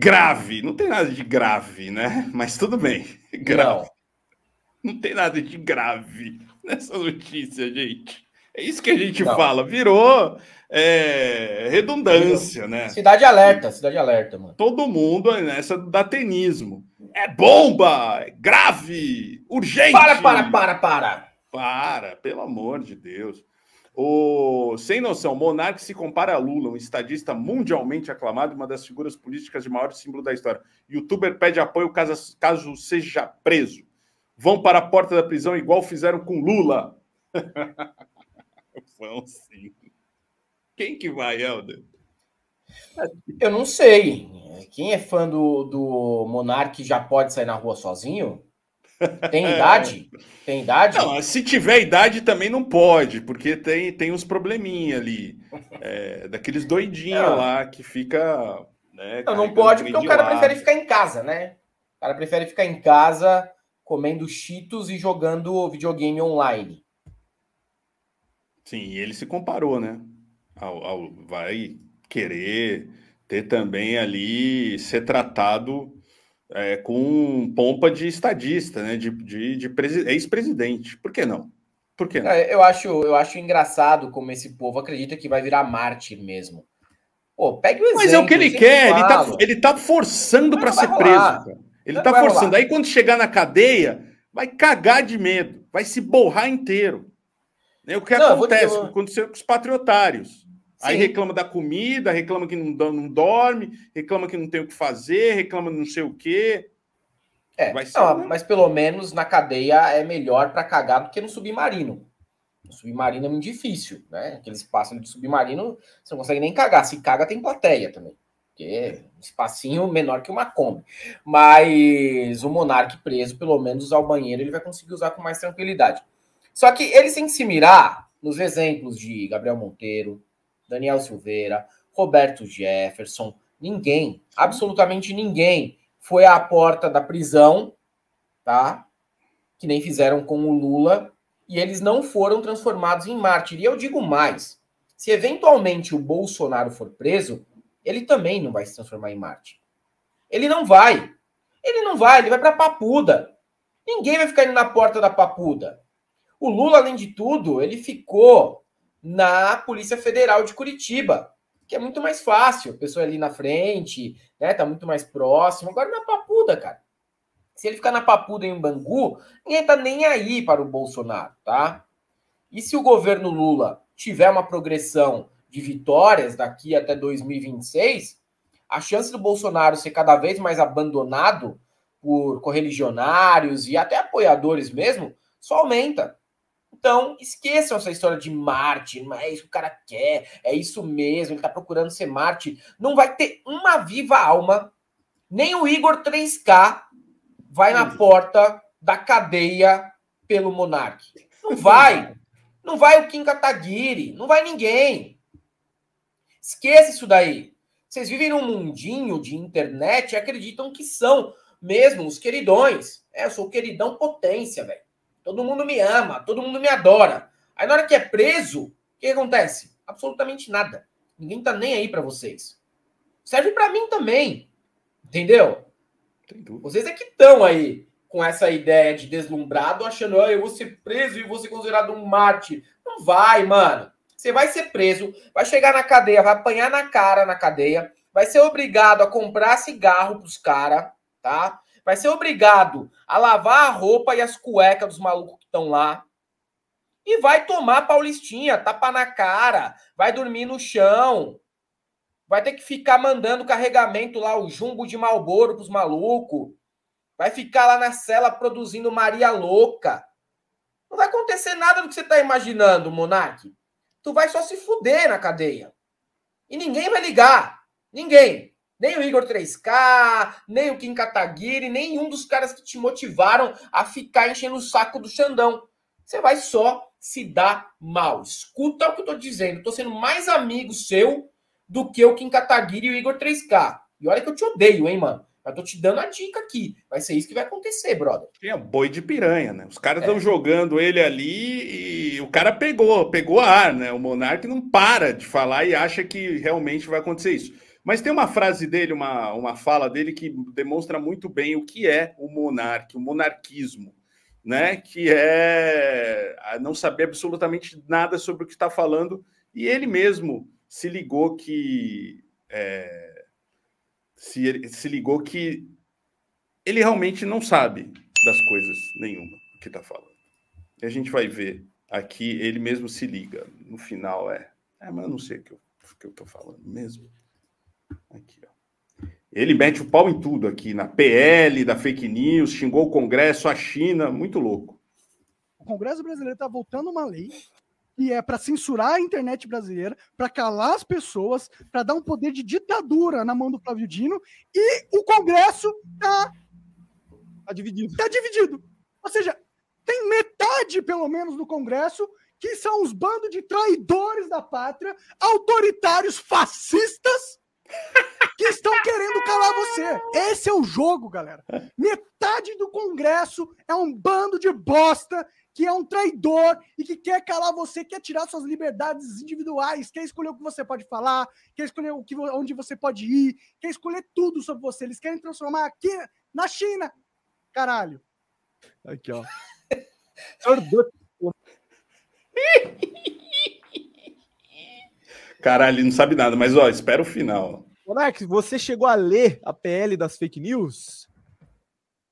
grave. Não tem nada de grave, né? Mas tudo bem. Grave. Não, não tem nada de grave nessa notícia, gente. É isso que a gente não. fala. Virou é, redundância, né? Cidade alerta, cidade alerta, mano. Todo mundo é nessa do datenismo. É bomba! É grave! Urgente! Para, para, para, para! Para, pelo amor de Deus. O sem noção, Monarque se compara a Lula, um estadista mundialmente aclamado, uma das figuras políticas de maior símbolo da história. Youtuber pede apoio caso, caso seja preso. Vão para a porta da prisão igual fizeram com Lula. Vão sim. Quem que vai, Helder? Eu não sei. Quem é fã do, do Monarque já pode sair na rua sozinho? Tem é. idade? Tem idade? Não, se tiver idade também não pode, porque tem, tem uns probleminha ali. É, daqueles doidinhos é. lá que fica. Né, não, não pode, porque o cara prefere ficar em casa, né? O cara prefere ficar em casa comendo cheetos e jogando videogame online. Sim, e ele se comparou, né? Ao, ao, vai querer ter também ali ser tratado é, com pompa de estadista, né? de, de, de ex-presidente. Por que não? Por que não? É, eu acho, eu acho engraçado como esse povo acredita que vai virar mártir mesmo. Pô, pegue o exemplo. Mas é o que ele é quer, ele tá, ele tá forçando para ser preso. Ele não tá forçando. Rolar. Aí quando chegar na cadeia, vai cagar de medo, vai se borrar inteiro. É o que não, acontece, dizer... aconteceu com os patriotários. Aí reclama da comida, reclama que não, não dorme, reclama que não tem o que fazer, reclama não sei o quê. É, não, mas pelo menos na cadeia é melhor para cagar do que no submarino. No submarino é muito difícil, né? Aquele espaço de submarino, você não consegue nem cagar. Se caga, tem plateia também. Porque é um espacinho menor que uma Kombi. Mas o monarca preso, pelo menos usar o banheiro, ele vai conseguir usar com mais tranquilidade. Só que eles têm que se mirar nos exemplos de Gabriel Monteiro, Daniel Silveira, Roberto Jefferson, ninguém, absolutamente ninguém foi à porta da prisão, tá? Que nem fizeram com o Lula, e eles não foram transformados em mártir. E eu digo mais: se eventualmente o Bolsonaro for preso, ele também não vai se transformar em mártir. Ele não vai. Ele não vai, ele vai para Papuda. Ninguém vai ficar indo na porta da Papuda. O Lula, além de tudo, ele ficou na Polícia Federal de Curitiba, que é muito mais fácil, a pessoa é ali na frente, né, tá muito mais próximo. Agora na Papuda, cara. Se ele ficar na Papuda em Bangu, ninguém tá nem aí para o Bolsonaro, tá? E se o governo Lula tiver uma progressão de vitórias daqui até 2026, a chance do Bolsonaro ser cada vez mais abandonado por correligionários e até apoiadores mesmo só aumenta. Então, esqueçam essa história de Marte, não é isso que o cara quer, é isso mesmo, ele tá procurando ser Marte. Não vai ter uma viva alma, nem o Igor 3K vai na porta da cadeia pelo Monark. Não vai. Não vai o Kim Kataguiri, não vai ninguém. Esqueça isso daí. Vocês vivem num mundinho de internet e acreditam que são mesmo os queridões. É, eu sou queridão potência, velho. Todo mundo me ama, todo mundo me adora. Aí na hora que é preso, o que acontece? Absolutamente nada. Ninguém tá nem aí para vocês. Serve para mim também. Entendeu? Vocês é que estão aí com essa ideia de deslumbrado, achando, ah, eu vou ser preso e vou ser considerado um mártir. Não vai, mano. Você vai ser preso, vai chegar na cadeia, vai apanhar na cara na cadeia, vai ser obrigado a comprar cigarro pros caras, tá? vai ser obrigado a lavar a roupa e as cuecas dos malucos que estão lá. E vai tomar paulistinha, tapa na cara, vai dormir no chão. Vai ter que ficar mandando carregamento lá, o jumbo de malboro pros malucos. Vai ficar lá na cela produzindo Maria Louca. Não vai acontecer nada do que você está imaginando, Monark. Tu vai só se fuder na cadeia. E ninguém vai ligar. Ninguém. Nem o Igor 3K, nem o Kim Kataguiri, nenhum dos caras que te motivaram a ficar enchendo o saco do Xandão. Você vai só se dar mal. Escuta o que eu tô dizendo. Eu tô sendo mais amigo seu do que o Kim Kataguiri e o Igor 3K. E olha que eu te odeio, hein, mano. Mas tô te dando a dica aqui. Vai ser isso que vai acontecer, brother. É boi de piranha, né? Os caras estão é. jogando ele ali e o cara pegou, pegou ar, né? O Monarque não para de falar e acha que realmente vai acontecer isso. Mas tem uma frase dele, uma, uma fala dele que demonstra muito bem o que é o monarca, o monarquismo, né? Que é não saber absolutamente nada sobre o que está falando, e ele mesmo se ligou que. É, se, se ligou que ele realmente não sabe das coisas nenhuma que está falando. E a gente vai ver aqui, ele mesmo se liga. No final é. É, mas eu não sei o que eu, estou falando mesmo. Aqui, ó. Ele mete o pau em tudo aqui, na PL, da fake news, xingou o Congresso, a China, muito louco. O Congresso brasileiro está voltando uma lei que é para censurar a internet brasileira, para calar as pessoas, para dar um poder de ditadura na mão do Flávio Dino, e o Congresso está tá dividido. Está dividido. Ou seja, tem metade, pelo menos, do Congresso que são os bandos de traidores da pátria, autoritários fascistas que estão querendo calar você. Esse é o jogo, galera. Metade do Congresso é um bando de bosta que é um traidor e que quer calar você, quer tirar suas liberdades individuais, quer escolher o que você pode falar, quer escolher o que, onde você pode ir, quer escolher tudo sobre você. Eles querem transformar aqui na China. Caralho. Aqui, ó. Caralho, não sabe nada, mas ó, espera o final. Monark, você chegou a ler a PL das fake news?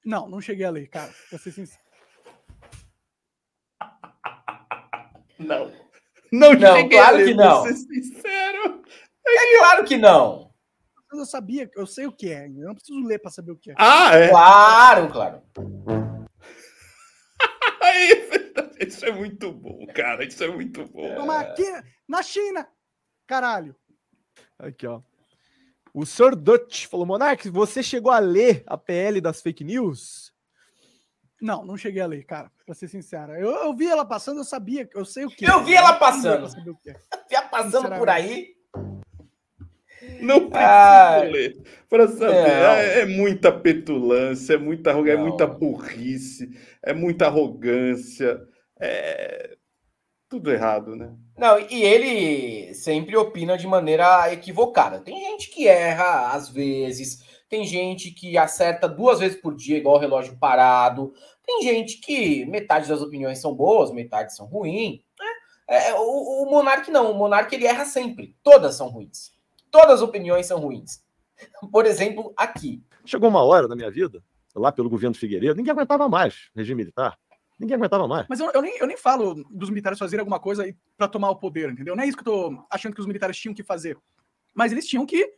Não, não cheguei a ler, cara. Pra ser sincero. Não. Não, não cheguei claro a ler, que não. Pra ser sincero. É, é claro que não. Mas eu sabia, eu sei o que é. Eu não preciso ler pra saber o que é. Ah, é? Claro, claro. Isso é muito bom, cara. Isso é muito bom. É... Aqui, na China, Caralho. Aqui, ó. O Sir Dutch falou: Monark, você chegou a ler a PL das fake news? Não, não cheguei a ler, cara, pra ser sincero. Eu, eu vi ela passando, eu sabia, eu sei o que. Eu vi ela passando. Eu sabia o que. passando por aí. Não ah. preciso ah, ler para saber. É, é, muita petulância, é muita, é muita burrice, é muita arrogância. É tudo errado, né? Não, e ele sempre opina de maneira equivocada. Tem gente que erra às vezes, tem gente que acerta duas vezes por dia, igual o relógio parado. Tem gente que metade das opiniões são boas, metade são ruins. Né? É, é, o, o Monark não, o Monark ele erra sempre. Todas são ruins. Todas as opiniões são ruins. Por exemplo, aqui. Chegou uma hora na minha vida, lá pelo governo Figueiredo, ninguém aguentava mais regime militar. Ninguém aguentava mais. Mas eu, eu, nem, eu nem falo dos militares fazerem alguma coisa para tomar o poder, entendeu? Não é isso que eu tô achando que os militares tinham que fazer. Mas eles tinham que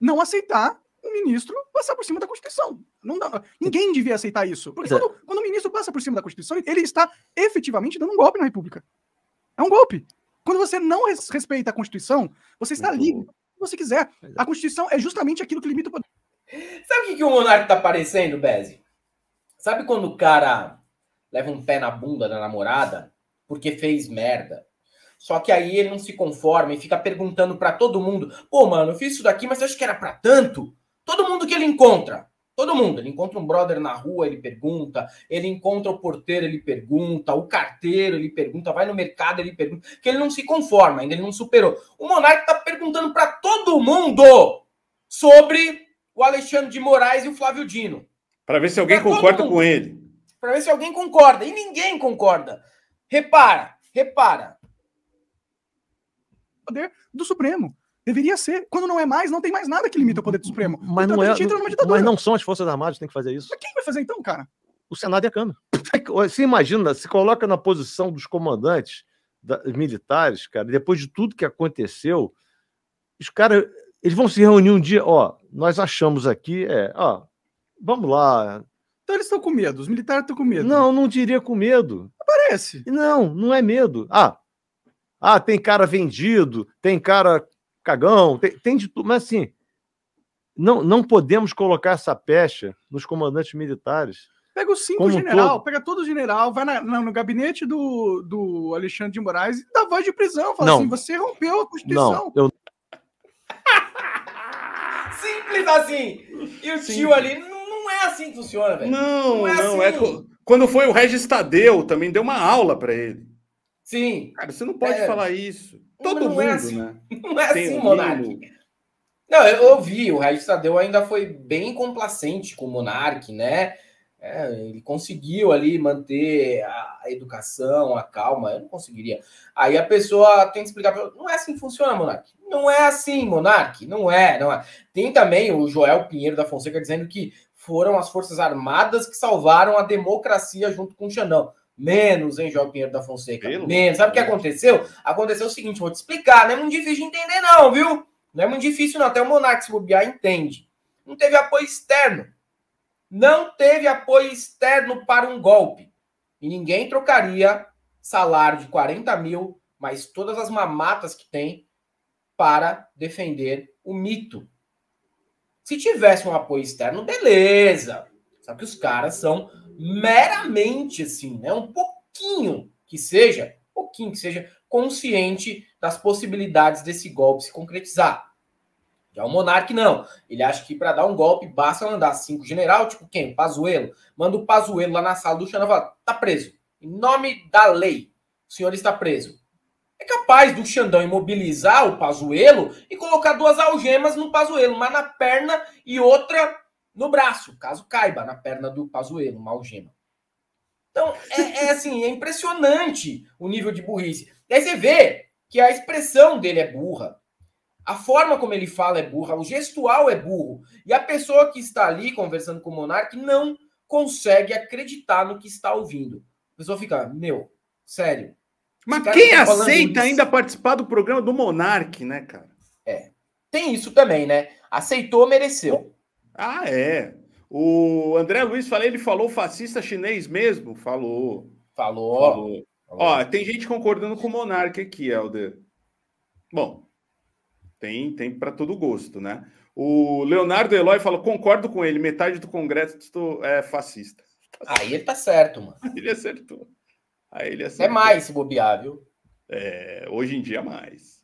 não aceitar um ministro passar por cima da Constituição. Não dá, ninguém devia aceitar isso. Porque é. quando, quando o ministro passa por cima da Constituição, ele está efetivamente dando um golpe na República. É um golpe. Quando você não res, respeita a Constituição, você está livre uhum. se você quiser. É. A Constituição é justamente aquilo que limita o poder. Sabe o que, que o monarca está parecendo, Beze? Sabe quando o cara leva um pé na bunda da namorada porque fez merda. Só que aí ele não se conforma e fica perguntando para todo mundo: pô, mano, eu fiz isso daqui, mas eu acho que era para tanto? Todo mundo que ele encontra. Todo mundo. Ele encontra um brother na rua, ele pergunta. Ele encontra o porteiro, ele pergunta. O carteiro, ele pergunta. Vai no mercado, ele pergunta. Que ele não se conforma, ainda ele não superou. O Monarque tá perguntando para todo mundo sobre o Alexandre de Moraes e o Flávio Dino. Para ver se alguém pra concorda com ele para ver se alguém concorda. E ninguém concorda. Repara, repara. Poder do Supremo. Deveria ser. Quando não é mais, não tem mais nada que limita o poder do Supremo. Mas, então não, é, mas não são as Forças Armadas que têm que fazer isso. Mas quem vai fazer então, cara? O Senado e a Câmara. Você imagina, se coloca na posição dos comandantes da, militares, cara, depois de tudo que aconteceu, os caras. Eles vão se reunir um dia, ó, nós achamos aqui, é, ó, vamos lá, então eles estão com medo, os militares estão com medo. Não, não diria com medo. Parece. Não, não é medo. Ah, ah tem cara vendido, tem cara cagão, tem, tem de tudo. Mas assim, não, não podemos colocar essa pecha nos comandantes militares. Pega os cinco Como general, todo. pega todo general, vai na, na, no gabinete do, do Alexandre de Moraes e dá voz de prisão. Fala não. assim: você rompeu a Constituição. Não, eu... Simples assim. E o tio ali, é assim que funciona, velho. Não, não é. Não, assim. é quando foi o Regis Tadeu, também deu uma aula para ele. Sim. Cara, você não pode é. falar isso. Todo não é mundo, é assim. né? Não é assim, um Monark. Não, eu ouvi, o Regis Tadeu ainda foi bem complacente com o Monark, né? É, ele conseguiu ali manter a, educação, a calma. Eu não conseguiria. Aí a pessoa tem que explicar não é assim que funciona, Monark. Não é assim, Monarque. Não é, não é. Tem também o Joel Pinheiro da Fonseca dizendo que foram as Forças Armadas que salvaram a democracia junto com o Xanão. Menos, hein, Joel Pinheiro da Fonseca? Pelo Menos. Sabe o que aconteceu? Aconteceu o seguinte, vou te explicar. Não é muito difícil de entender, não, viu? Não é muito difícil, não. Até o Monarque se bobear entende. Não teve apoio externo. Não teve apoio externo para um golpe. E ninguém trocaria salário de 40 mil, mas todas as mamatas que tem para defender o mito. Se tivesse um apoio externo, beleza. Só que os caras são meramente assim, né? Um pouquinho que seja, um pouquinho que seja consciente das possibilidades desse golpe se concretizar. Já o Monarque não. Ele acha que para dar um golpe basta mandar cinco general, tipo quem? Pazuelo. Manda o Pazuelo lá na sala do Xana fala, tá preso. Em nome da lei, o senhor está preso. É capaz do Xandão imobilizar o Pazuelo e colocar duas algemas no Pazuelo, uma na perna e outra no braço, caso caiba na perna do Pazuelo, uma algema. Então, é, é assim, é impressionante o nível de burrice. Daí você vê que a expressão dele é burra, a forma como ele fala é burra, o gestual é burro. E a pessoa que está ali conversando com o monarca não consegue acreditar no que está ouvindo. A pessoa fica, meu, sério, mas quem aceita ainda participar do programa do Monark, né, cara? É. Tem isso também, né? Aceitou, mereceu. Ah, é. O André Luiz falei, ele falou fascista chinês mesmo? Falou. Falou. falou. falou. Ó, tem gente concordando com o Monark aqui, Helder. Bom, tem, tem para todo gosto, né? O Leonardo Eloy falou: concordo com ele, metade do Congresso é fascista. Aí ele tá certo, mano. Ele acertou. Aí ele assim, é mais se bobear, viu? É, hoje em dia é mais.